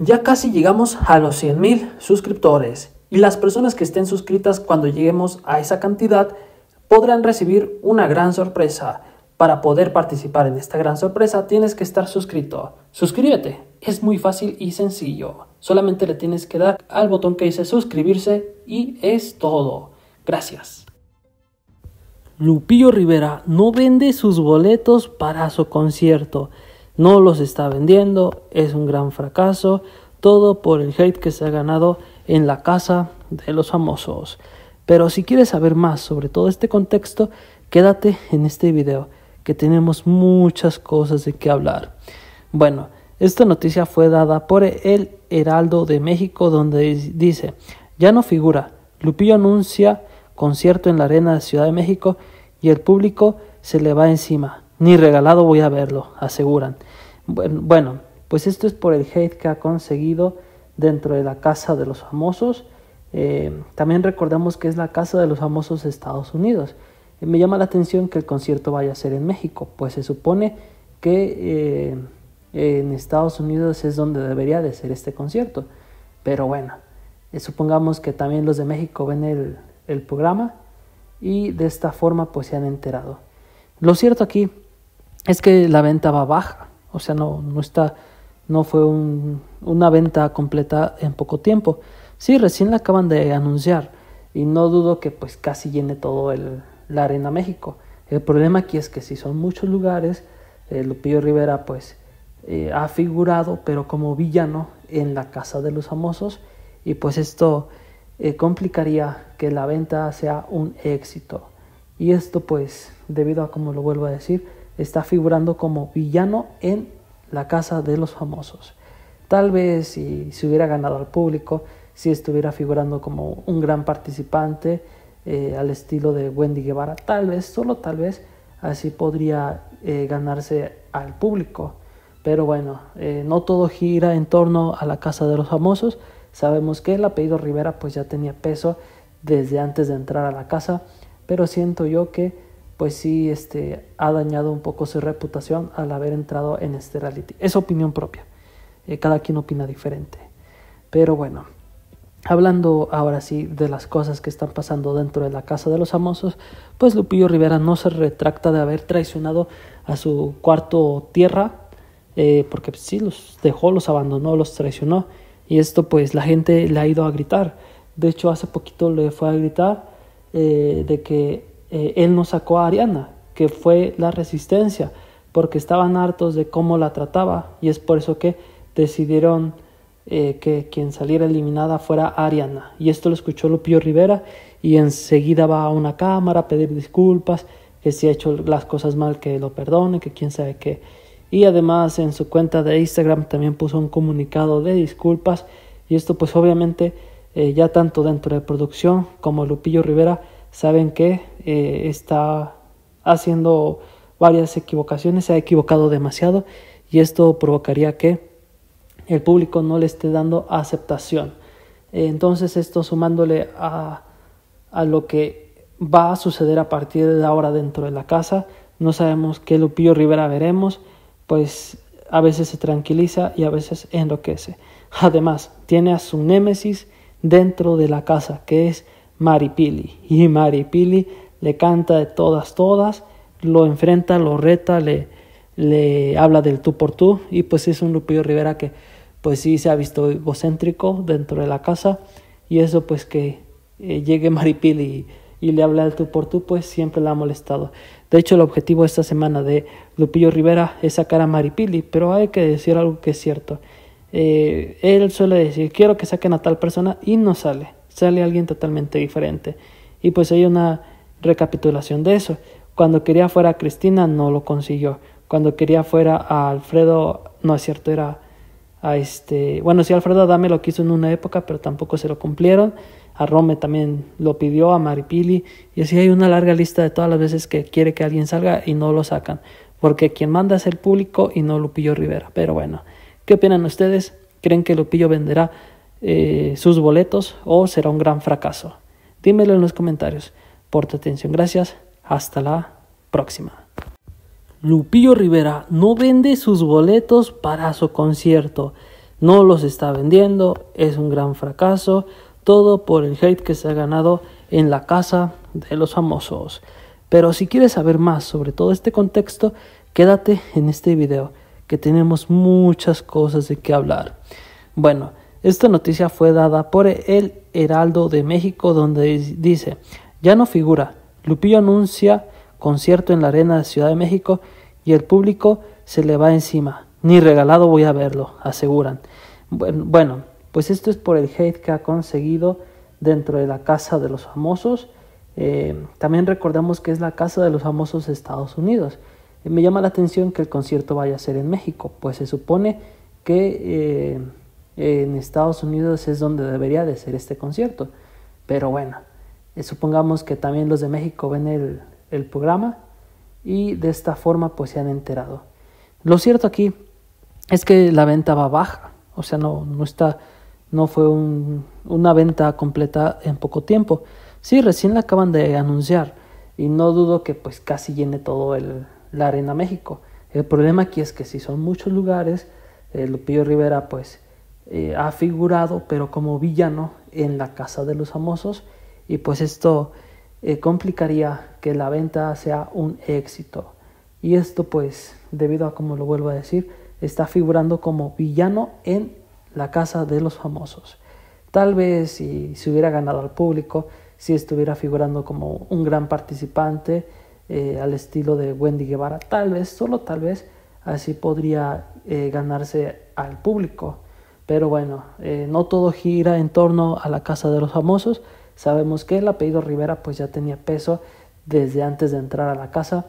Ya casi llegamos a los 100.000 suscriptores y las personas que estén suscritas cuando lleguemos a esa cantidad podrán recibir una gran sorpresa. Para poder participar en esta gran sorpresa tienes que estar suscrito. Suscríbete, es muy fácil y sencillo. Solamente le tienes que dar al botón que dice suscribirse y es todo. Gracias. Lupillo Rivera no vende sus boletos para su concierto no los está vendiendo, es un gran fracaso, todo por el hate que se ha ganado en la casa de los famosos. Pero si quieres saber más sobre todo este contexto, quédate en este video, que tenemos muchas cosas de qué hablar. Bueno, esta noticia fue dada por el Heraldo de México, donde dice, ya no figura, Lupillo anuncia concierto en la Arena de Ciudad de México y el público se le va encima. Ni regalado voy a verlo, aseguran. Bueno, pues esto es por el hate que ha conseguido dentro de la Casa de los Famosos. Eh, también recordamos que es la Casa de los Famosos Estados Unidos. Eh, me llama la atención que el concierto vaya a ser en México, pues se supone que eh, en Estados Unidos es donde debería de ser este concierto. Pero bueno, supongamos que también los de México ven el, el programa y de esta forma pues se han enterado. Lo cierto aquí es que la venta va baja, o sea, no, no está, no fue un, una venta completa en poco tiempo. Sí, recién la acaban de anunciar y no dudo que pues casi llene todo el, la Arena México. El problema aquí es que si son muchos lugares, eh, Lupillo Rivera pues eh, ha figurado, pero como villano en la Casa de los Famosos y pues esto eh, complicaría que la venta sea un éxito. Y esto pues, debido a como lo vuelvo a decir, está figurando como villano en la casa de los famosos. Tal vez si se hubiera ganado al público, si estuviera figurando como un gran participante eh, al estilo de Wendy Guevara, tal vez, solo tal vez, así podría eh, ganarse al público. Pero bueno, eh, no todo gira en torno a la casa de los famosos. Sabemos que el apellido Rivera pues ya tenía peso desde antes de entrar a la casa, pero siento yo que pues sí este, ha dañado un poco su reputación al haber entrado en este reality. Es opinión propia, eh, cada quien opina diferente. Pero bueno, hablando ahora sí de las cosas que están pasando dentro de la casa de los famosos, pues Lupillo Rivera no se retracta de haber traicionado a su cuarto tierra, eh, porque sí los dejó, los abandonó, los traicionó. Y esto pues la gente le ha ido a gritar. De hecho, hace poquito le fue a gritar eh, de que eh, él no sacó a Ariana, que fue la resistencia, porque estaban hartos de cómo la trataba y es por eso que decidieron eh, que quien saliera eliminada fuera Ariana. Y esto lo escuchó Lupillo Rivera y enseguida va a una cámara a pedir disculpas, que si ha hecho las cosas mal que lo perdone, que quién sabe qué. Y además en su cuenta de Instagram también puso un comunicado de disculpas y esto pues obviamente eh, ya tanto dentro de producción como Lupillo Rivera saben que eh, está haciendo varias equivocaciones, se ha equivocado demasiado y esto provocaría que el público no le esté dando aceptación. Entonces esto sumándole a, a lo que va a suceder a partir de ahora dentro de la casa, no sabemos qué Lupillo Rivera veremos, pues a veces se tranquiliza y a veces enloquece. Además, tiene a su némesis dentro de la casa, que es Maripili. Y Maripili le canta de todas, todas, lo enfrenta, lo reta, le, habla del tú por tú. Y pues es un Lupillo Rivera que pues sí se ha visto egocéntrico dentro de la casa. Y eso pues que eh, llegue Maripili y, y le habla del tú por tú, pues siempre la ha molestado. De hecho, el objetivo esta semana de Lupillo Rivera es sacar a Maripili, pero hay que decir algo que es cierto. Eh, él suele decir, quiero que saquen a tal persona y no sale sale alguien totalmente diferente. Y pues hay una recapitulación de eso. Cuando quería fuera a Cristina no lo consiguió. Cuando quería fuera a Alfredo, no es cierto, era a este, bueno, sí Alfredo Adame lo quiso en una época, pero tampoco se lo cumplieron. A Rome también lo pidió, a Maripili, y así hay una larga lista de todas las veces que quiere que alguien salga y no lo sacan, porque quien manda es el público y no Lupillo Rivera. Pero bueno, ¿qué opinan ustedes? ¿Creen que Lupillo venderá eh, sus boletos o será un gran fracaso. Dímelo en los comentarios. Por tu atención, gracias. Hasta la próxima. Lupillo Rivera no vende sus boletos para su concierto. No los está vendiendo, es un gran fracaso. Todo por el hate que se ha ganado en la casa de los famosos. Pero si quieres saber más sobre todo este contexto, quédate en este video, que tenemos muchas cosas de qué hablar. Bueno, esta noticia fue dada por el Heraldo de México donde dice, ya no figura, Lupillo anuncia concierto en la Arena de Ciudad de México y el público se le va encima. Ni regalado voy a verlo, aseguran. Bueno, pues esto es por el hate que ha conseguido dentro de la Casa de los Famosos. Eh, también recordamos que es la Casa de los Famosos Estados Unidos. Eh, me llama la atención que el concierto vaya a ser en México, pues se supone que... Eh, en Estados Unidos es donde debería de ser este concierto. Pero bueno, eh, supongamos que también los de México ven el, el programa y de esta forma pues se han enterado. Lo cierto aquí es que la venta va baja, o sea, no, no está, no fue un, una venta completa en poco tiempo. Sí, recién la acaban de anunciar y no dudo que pues casi llene todo el, la Arena México. El problema aquí es que si son muchos lugares, eh, Lupillo Rivera pues eh, ha figurado, pero como villano en la Casa de los Famosos, y pues esto eh, complicaría que la venta sea un éxito. Y esto pues, debido a como lo vuelvo a decir, está figurando como villano en la Casa de los Famosos. Tal vez si se hubiera ganado al público, si estuviera figurando como un gran participante eh, al estilo de Wendy Guevara, tal vez, solo tal vez, así podría ganarse al público. Pero bueno, eh, no todo gira en torno a la casa de los famosos. Sabemos que el apellido Rivera pues ya tenía peso desde antes de entrar a la casa.